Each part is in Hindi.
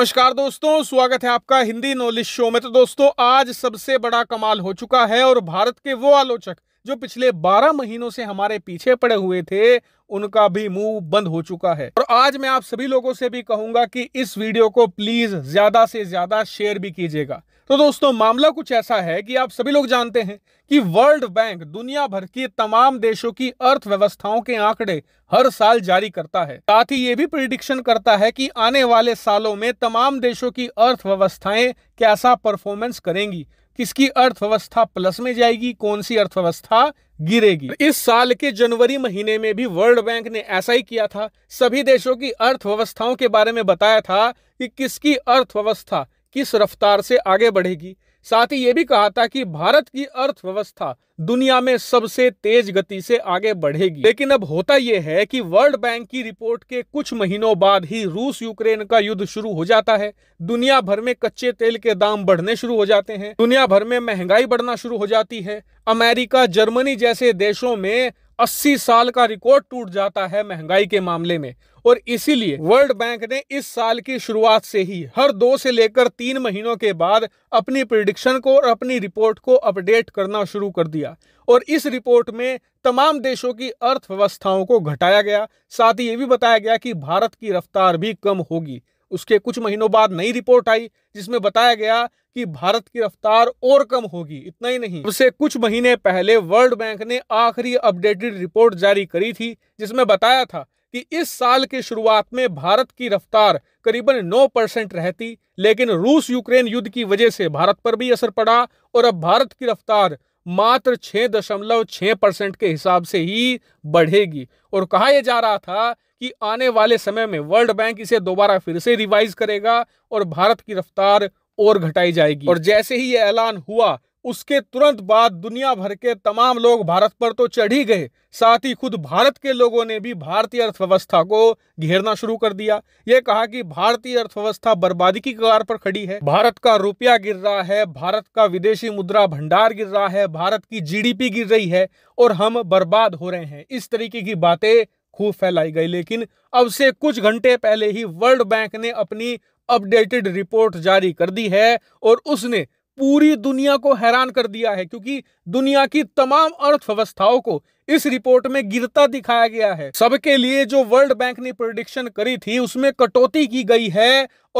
नमस्कार दोस्तों स्वागत है आपका हिंदी नॉलेज शो में तो दोस्तों आज सबसे बड़ा कमाल हो चुका है और भारत के वो आलोचक जो पिछले 12 महीनों से हमारे पीछे पड़े हुए थे उनका भी मुंह बंद हो चुका है और आज मैं आप सभी लोगों से भी कहूंगा कि इस वीडियो को प्लीज ज्यादा से ज्यादा शेयर भी कीजिएगा तो दोस्तों मामला कुछ ऐसा है कि आप सभी लोग जानते हैं कि वर्ल्ड बैंक दुनिया भर की तमाम देशों की अर्थव्यवस्थाओं के आंकड़े हर साल जारी करता है साथ ही ये भी प्रिडिक्शन करता है कि आने वाले सालों में तमाम देशों की अर्थव्यवस्थाएं कैसा परफॉर्मेंस करेंगी किसकी अर्थव्यवस्था प्लस में जाएगी कौन सी अर्थव्यवस्था गिरेगी इस साल के जनवरी महीने में भी वर्ल्ड बैंक ने ऐसा ही किया था सभी देशों की अर्थव्यवस्थाओं के बारे में बताया था कि किसकी अर्थव्यवस्था किस रफ्तार से आगे बढ़ेगी साथ ही ये भी कहा था कि भारत की अर्थव्यवस्था दुनिया में सबसे तेज गति से आगे बढ़ेगी लेकिन अब होता यह है कि वर्ल्ड बैंक की रिपोर्ट के कुछ महीनों बाद ही रूस यूक्रेन का युद्ध शुरू हो जाता है दुनिया भर में कच्चे तेल के दाम बढ़ने शुरू हो जाते हैं दुनिया भर में महंगाई बढ़ना शुरू हो जाती है अमेरिका जर्मनी जैसे देशों में 80 साल का रिकॉर्ड टूट जाता है महंगाई के मामले में और इसीलिए वर्ल्ड बैंक ने इस साल की शुरुआत से ही हर दो से लेकर तीन महीनों के बाद अपनी प्रिडिक्शन को और अपनी रिपोर्ट को अपडेट करना शुरू कर दिया और इस रिपोर्ट में तमाम देशों की अर्थव्यवस्थाओं को घटाया गया साथ ही ये भी बताया गया कि भारत की रफ्तार भी कम होगी उसके कुछ महीनों बाद नई रिपोर्ट आई जिसमें बताया गया कि भारत की रफ्तार और कम होगी इतना ही नहीं उससे कुछ महीने पहले वर्ल्ड बैंक ने आखिरी अपडेटेड रिपोर्ट जारी करी थी जिसमें बताया था कि इस साल के शुरुआत में भारत की रफ्तार करीबन 9 परसेंट रहती लेकिन रूस यूक्रेन युद्ध की वजह से भारत पर भी असर पड़ा और अब भारत की रफ्तार मात्र छ दशमलव छः परसेंट के हिसाब से ही बढ़ेगी और कहा यह जा रहा था कि आने वाले समय में वर्ल्ड बैंक इसे दोबारा फिर से रिवाइज करेगा और भारत की रफ्तार और घटाई जाएगी और जैसे ही यह ऐलान हुआ उसके तुरंत बाद दुनिया भर के तमाम लोग भारत पर तो चढ़ ही गए साथ ही खुद भारत के लोगों ने भी भारतीय अर्थव्यवस्था को घेरना शुरू कर दिया ये कहा कि भारतीय अर्थव्यवस्था बर्बादी की कगार पर खड़ी है भारत का रुपया गिर रहा है भारत का विदेशी मुद्रा भंडार गिर रहा है भारत की जीडीपी गिर रही है और हम बर्बाद हो रहे हैं इस तरीके की बातें खूब फैलाई गई लेकिन अब से कुछ घंटे पहले ही वर्ल्ड बैंक ने अपनी अपडेटेड रिपोर्ट जारी कर दी है और उसने पूरी दुनिया को हैरान कर दिया है क्योंकि दुनिया की तमाम अर्थव्यवस्थाओं को इस रिपोर्ट में गिरता दिखाया गया है सबके लिए जो वर्ल्ड बैंक ने प्रोडिक्शन करी थी उसमें कटौती की गई है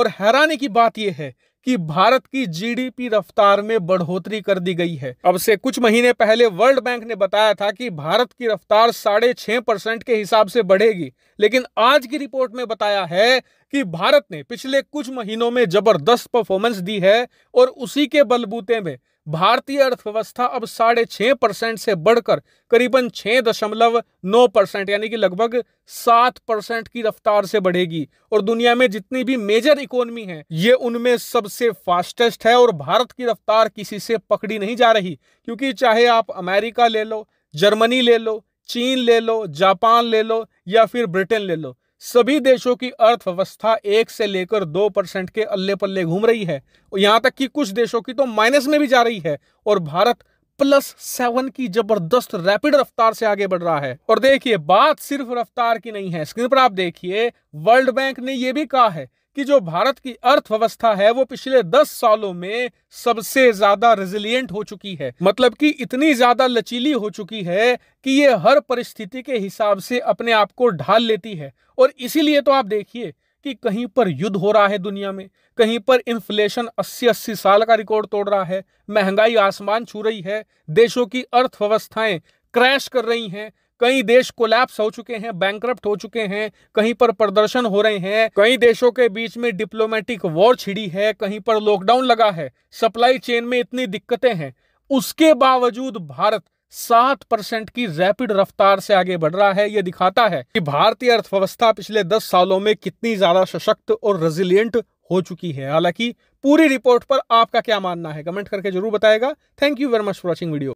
और हैरानी की बात यह है कि भारत की जीडीपी रफ्तार में बढ़ोतरी कर दी गई है अब से कुछ महीने पहले वर्ल्ड बैंक ने बताया था कि भारत की रफ्तार साढ़े छह परसेंट के हिसाब से बढ़ेगी लेकिन आज की रिपोर्ट में बताया है कि भारत ने पिछले कुछ महीनों में जबरदस्त परफॉर्मेंस दी है और उसी के बलबूते में भारतीय अर्थव्यवस्था अब साढ़े छः परसेंट से बढ़कर करीबन छः दशमलव नौ परसेंट यानी कि लगभग सात परसेंट की रफ्तार से बढ़ेगी और दुनिया में जितनी भी मेजर इकोनॉमी है ये उनमें सबसे फास्टेस्ट है और भारत की रफ्तार किसी से पकड़ी नहीं जा रही क्योंकि चाहे आप अमेरिका ले लो जर्मनी ले लो चीन ले लो जापान ले लो या फिर ब्रिटेन ले लो सभी देशों की अर्थव्यवस्था एक से लेकर दो परसेंट के अल्ले पल्ले घूम रही है और यहाँ तक कि कुछ देशों की तो माइनस में भी जा रही है और भारत प्लस सेवन की जबरदस्त रैपिड रफ्तार से आगे बढ़ रहा है और देखिए बात सिर्फ रफ्तार की नहीं है स्क्रीन पर आप देखिए वर्ल्ड बैंक ने यह भी कहा है कि जो भारत की अर्थव्यवस्था है वो पिछले दस सालों में सबसे ज्यादा रेजिलियंट हो चुकी है मतलब कि इतनी ज्यादा लचीली हो चुकी है कि ये हर परिस्थिति के हिसाब से अपने आप को ढाल लेती है और इसीलिए तो आप देखिए कि कहीं पर युद्ध हो रहा है दुनिया में कहीं पर इन्फ्लेशन 80-80 साल का रिकॉर्ड तोड़ रहा है महंगाई आसमान छू रही है देशों की अर्थव्यवस्थाएं क्रैश कर रही हैं कई देश कोलैप्स हो चुके हैं बैंक्रप्ट हो चुके हैं कहीं पर प्रदर्शन हो रहे हैं कई देशों के बीच में डिप्लोमेटिक वॉर छिड़ी है कहीं पर लॉकडाउन लगा है सप्लाई चेन में इतनी दिक्कतें हैं उसके बावजूद भारत सात परसेंट की रैपिड रफ्तार से आगे बढ़ रहा है यह दिखाता है कि भारतीय अर्थव्यवस्था पिछले दस सालों में कितनी ज्यादा सशक्त और रेजिलियंट हो चुकी है हालांकि पूरी रिपोर्ट पर आपका क्या मानना है कमेंट करके जरूर बताएगा thank you very much for watching video